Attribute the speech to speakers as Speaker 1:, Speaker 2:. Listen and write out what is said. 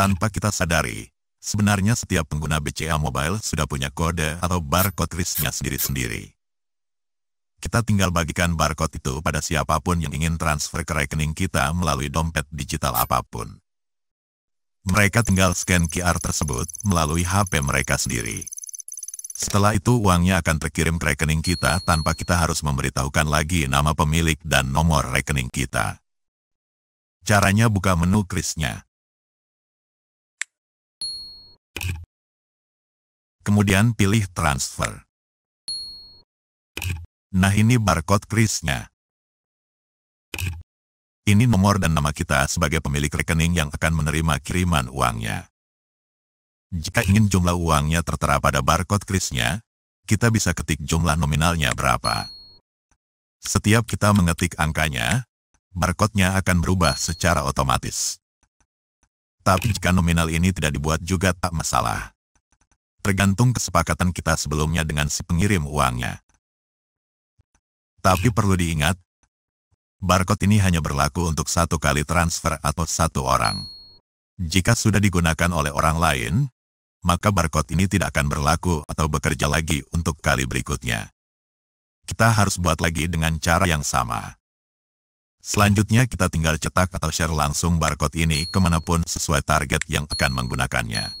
Speaker 1: Tanpa kita sadari, sebenarnya setiap pengguna BCA Mobile sudah punya kode atau barcode risknya sendiri-sendiri. Kita tinggal bagikan barcode itu pada siapapun yang ingin transfer ke rekening kita melalui dompet digital apapun. Mereka tinggal scan QR tersebut melalui HP mereka sendiri. Setelah itu uangnya akan terkirim ke rekening kita tanpa kita harus memberitahukan lagi nama pemilik dan nomor rekening kita. Caranya buka menu Krisnya.
Speaker 2: Kemudian pilih
Speaker 1: transfer. Nah ini barcode Krisnya. Ini nomor dan nama kita sebagai pemilik rekening yang akan menerima kiriman uangnya. Jika ingin jumlah uangnya tertera pada barcode Krisnya, kita bisa ketik jumlah nominalnya berapa. Setiap kita mengetik angkanya, barcode-nya akan berubah secara otomatis. Tapi jika nominal ini tidak dibuat juga tak masalah tergantung kesepakatan kita sebelumnya dengan si pengirim uangnya. Tapi perlu diingat, barcode ini hanya berlaku untuk satu kali transfer atau satu orang. Jika sudah digunakan oleh orang lain, maka barcode ini tidak akan berlaku atau bekerja lagi untuk kali berikutnya. Kita harus buat lagi dengan cara yang sama. Selanjutnya kita tinggal cetak atau share langsung barcode ini kemanapun sesuai target yang akan menggunakannya.